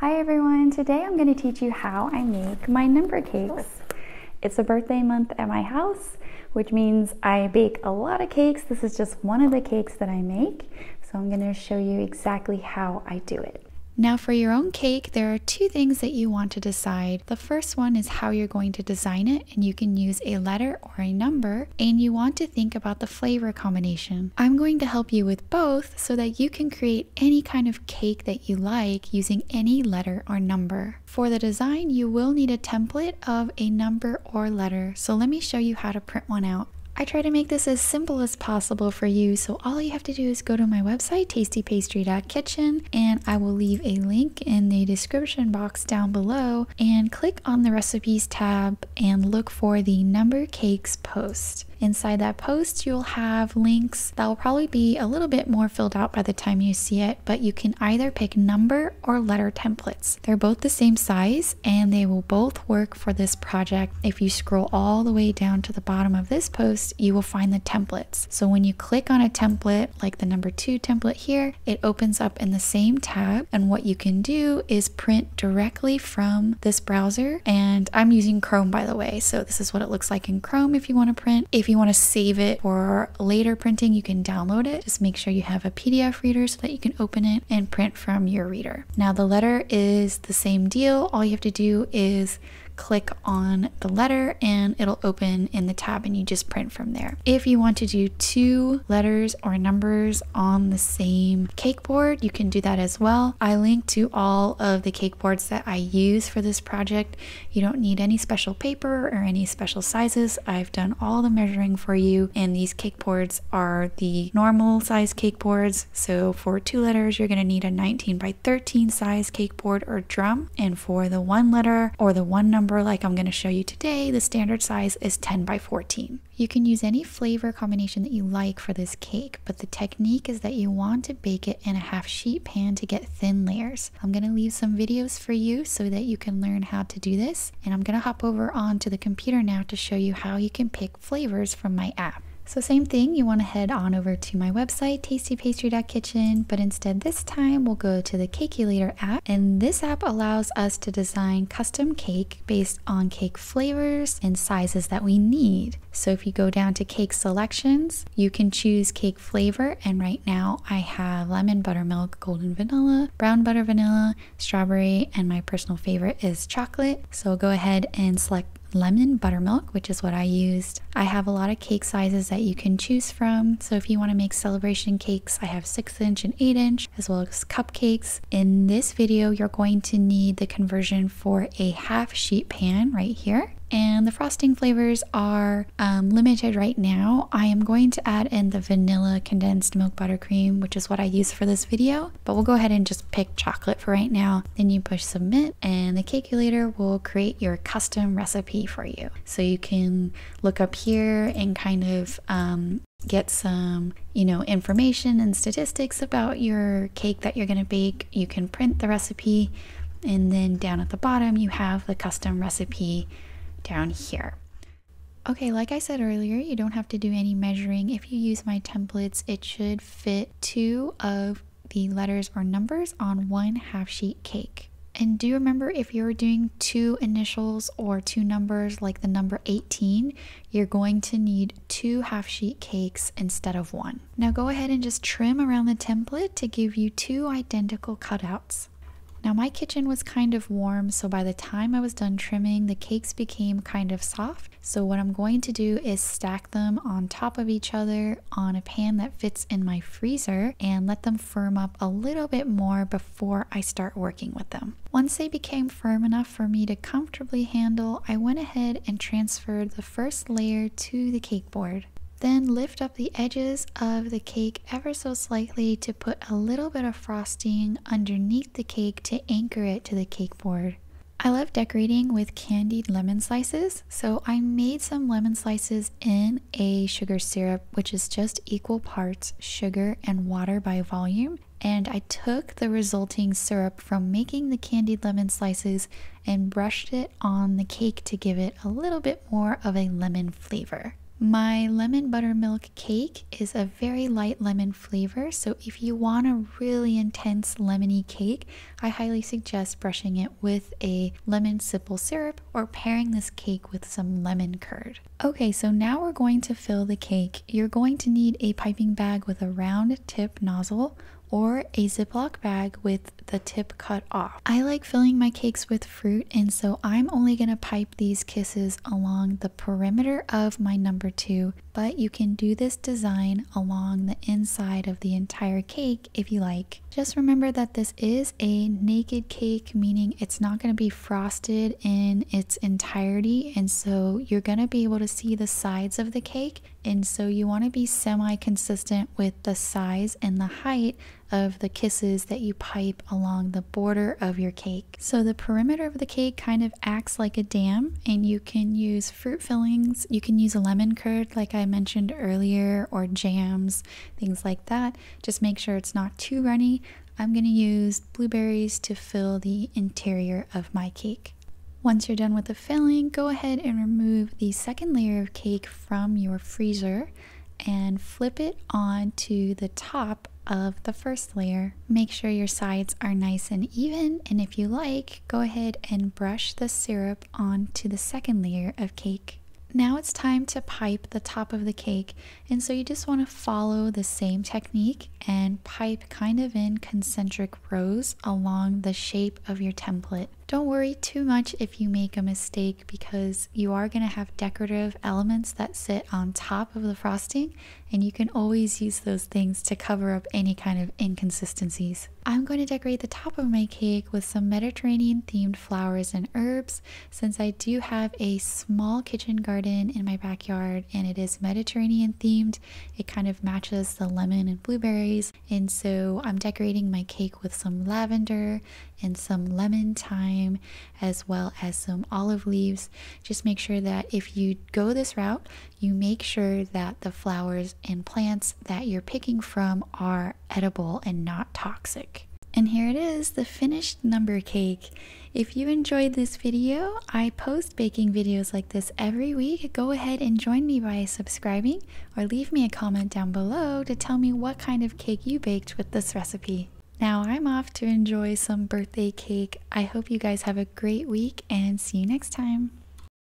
Hi everyone, today I'm going to teach you how I make my number cakes. It's a birthday month at my house, which means I bake a lot of cakes. This is just one of the cakes that I make, so I'm going to show you exactly how I do it. Now for your own cake, there are two things that you want to decide. The first one is how you're going to design it and you can use a letter or a number and you want to think about the flavor combination. I'm going to help you with both so that you can create any kind of cake that you like using any letter or number. For the design, you will need a template of a number or letter. So let me show you how to print one out. I try to make this as simple as possible for you, so all you have to do is go to my website, tastypastry.kitchen, and I will leave a link in the description box down below, and click on the recipes tab and look for the number cakes post. Inside that post, you'll have links that will probably be a little bit more filled out by the time you see it, but you can either pick number or letter templates. They're both the same size and they will both work for this project. If you scroll all the way down to the bottom of this post, you will find the templates. So when you click on a template, like the number two template here, it opens up in the same tab. And what you can do is print directly from this browser. And I'm using Chrome, by the way. So this is what it looks like in Chrome if you want to print. If you want to save it for later printing, you can download it. Just make sure you have a PDF reader so that you can open it and print from your reader. Now the letter is the same deal. All you have to do is click on the letter and it'll open in the tab and you just print from there. If you want to do two letters or numbers on the same cake board, you can do that as well. I link to all of the cake boards that I use for this project. You don't need any special paper or any special sizes. I've done all the measuring for you and these cake boards are the normal size cake boards. So for two letters, you're gonna need a 19 by 13 size cake board or drum. And for the one letter or the one number like I'm going to show you today, the standard size is 10 by 14. You can use any flavor combination that you like for this cake, but the technique is that you want to bake it in a half sheet pan to get thin layers. I'm going to leave some videos for you so that you can learn how to do this, and I'm going to hop over onto the computer now to show you how you can pick flavors from my app. So same thing, you want to head on over to my website, tastypastry.kitchen, but instead this time we'll go to the calculator app. And this app allows us to design custom cake based on cake flavors and sizes that we need. So if you go down to cake selections, you can choose cake flavor. And right now I have lemon, buttermilk, golden vanilla, brown butter vanilla, strawberry, and my personal favorite is chocolate. So go ahead and select lemon buttermilk, which is what I used. I have a lot of cake sizes that you can choose from. So if you want to make celebration cakes, I have 6 inch and 8 inch, as well as cupcakes. In this video, you're going to need the conversion for a half sheet pan right here and the frosting flavors are um, limited right now. I am going to add in the vanilla condensed milk buttercream, which is what I use for this video, but we'll go ahead and just pick chocolate for right now. Then you push submit, and the calculator will create your custom recipe for you. So you can look up here and kind of um, get some you know information and statistics about your cake that you're going to bake you can print the recipe and then down at the bottom you have the custom recipe down here. Okay, like I said earlier, you don't have to do any measuring. If you use my templates, it should fit two of the letters or numbers on one half sheet cake. And do remember if you're doing two initials or two numbers, like the number 18, you're going to need two half sheet cakes instead of one. Now go ahead and just trim around the template to give you two identical cutouts. Now, my kitchen was kind of warm, so by the time I was done trimming, the cakes became kind of soft. So, what I'm going to do is stack them on top of each other on a pan that fits in my freezer and let them firm up a little bit more before I start working with them. Once they became firm enough for me to comfortably handle, I went ahead and transferred the first layer to the cake board. Then lift up the edges of the cake ever so slightly to put a little bit of frosting underneath the cake to anchor it to the cake board. I love decorating with candied lemon slices, so I made some lemon slices in a sugar syrup, which is just equal parts sugar and water by volume. And I took the resulting syrup from making the candied lemon slices and brushed it on the cake to give it a little bit more of a lemon flavor. My lemon buttermilk cake is a very light lemon flavor, so if you want a really intense lemony cake, I highly suggest brushing it with a lemon simple syrup or pairing this cake with some lemon curd. Okay, so now we're going to fill the cake. You're going to need a piping bag with a round tip nozzle or a Ziploc bag with the tip cut off. I like filling my cakes with fruit and so I'm only going to pipe these kisses along the perimeter of my number two but you can do this design along the inside of the entire cake if you like. Just remember that this is a naked cake meaning it's not going to be frosted in its entirety and so you're going to be able to see the sides of the cake and so you want to be semi consistent with the size and the height of the kisses that you pipe along the border of your cake. So the perimeter of the cake kind of acts like a dam, and you can use fruit fillings, you can use a lemon curd, like I mentioned earlier, or jams, things like that. Just make sure it's not too runny. I'm going to use blueberries to fill the interior of my cake. Once you're done with the filling, go ahead and remove the second layer of cake from your freezer and flip it onto the top of the first layer. Make sure your sides are nice and even, and if you like, go ahead and brush the syrup onto the second layer of cake. Now it's time to pipe the top of the cake, and so you just want to follow the same technique and pipe kind of in concentric rows along the shape of your template. Don't worry too much if you make a mistake because you are going to have decorative elements that sit on top of the frosting and you can always use those things to cover up any kind of inconsistencies. I'm going to decorate the top of my cake with some Mediterranean themed flowers and herbs since I do have a small kitchen garden in my backyard and it is Mediterranean themed. It kind of matches the lemon and blueberries and so I'm decorating my cake with some lavender and some lemon thyme as well as some olive leaves. Just make sure that if you go this route, you make sure that the flowers and plants that you're picking from are edible and not toxic. And here it is, the finished number cake. If you enjoyed this video, I post baking videos like this every week. Go ahead and join me by subscribing or leave me a comment down below to tell me what kind of cake you baked with this recipe. Now I'm off to enjoy some birthday cake. I hope you guys have a great week and see you next time.